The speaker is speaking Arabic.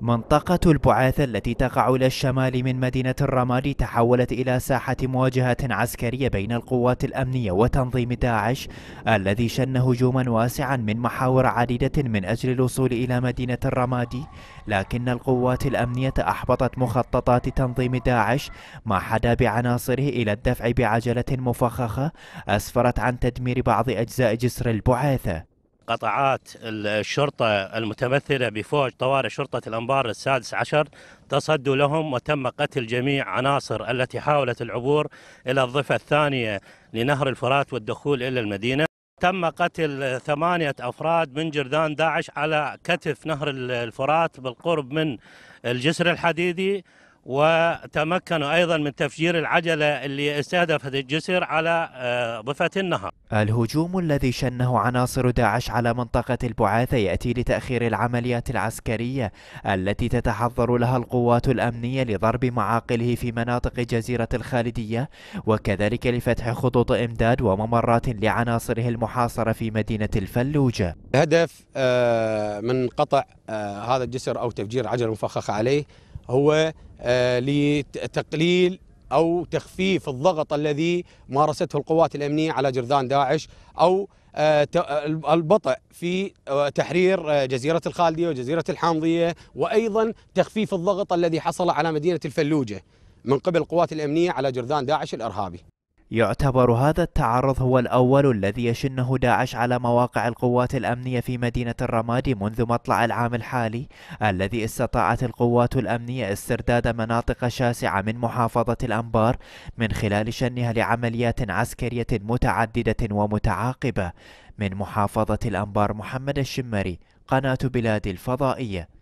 منطقة البعاثة التي تقع إلى الشمال من مدينة الرمادي تحولت إلى ساحة مواجهة عسكرية بين القوات الأمنية وتنظيم داعش الذي شن هجوما واسعا من محاور عديدة من أجل الوصول إلى مدينة الرمادي لكن القوات الأمنية أحبطت مخططات تنظيم داعش ما حدا بعناصره إلى الدفع بعجلة مفخخة أسفرت عن تدمير بعض أجزاء جسر البعاثة قطعات الشرطة المتمثلة بفوج طوارئ شرطة الأنبار السادس عشر تصدوا لهم وتم قتل جميع عناصر التي حاولت العبور إلى الضفة الثانية لنهر الفرات والدخول إلى المدينة تم قتل ثمانية أفراد من جرذان داعش على كتف نهر الفرات بالقرب من الجسر الحديدي وتمكنوا أيضا من تفجير العجلة اللي استهدفت الجسر على آه، ضفة النهر الهجوم الذي شنه عناصر داعش على منطقة البعاثة يأتي لتأخير العمليات العسكرية التي تتحضر لها القوات الأمنية لضرب معاقله في مناطق جزيرة الخالدية وكذلك لفتح خطوط إمداد وممرات لعناصره المحاصرة في مدينة الفلوجة الهدف آه، من قطع آه، هذا الجسر أو تفجير عجلة مفخخة عليه هو آه، لتقليل أو تخفيف الضغط الذي مارسته القوات الأمنية على جرذان داعش أو آه، آه، البطء في تحرير جزيرة الخالدية وجزيرة الحامضية وأيضا تخفيف الضغط الذي حصل على مدينة الفلوجة من قبل القوات الأمنية على جرذان داعش الإرهابي يعتبر هذا التعرض هو الأول الذي يشنه داعش على مواقع القوات الأمنية في مدينة الرمادي منذ مطلع العام الحالي الذي استطاعت القوات الأمنية استرداد مناطق شاسعة من محافظة الأنبار من خلال شنها لعمليات عسكرية متعددة ومتعاقبة من محافظة الأنبار محمد الشمري قناة بلاد الفضائية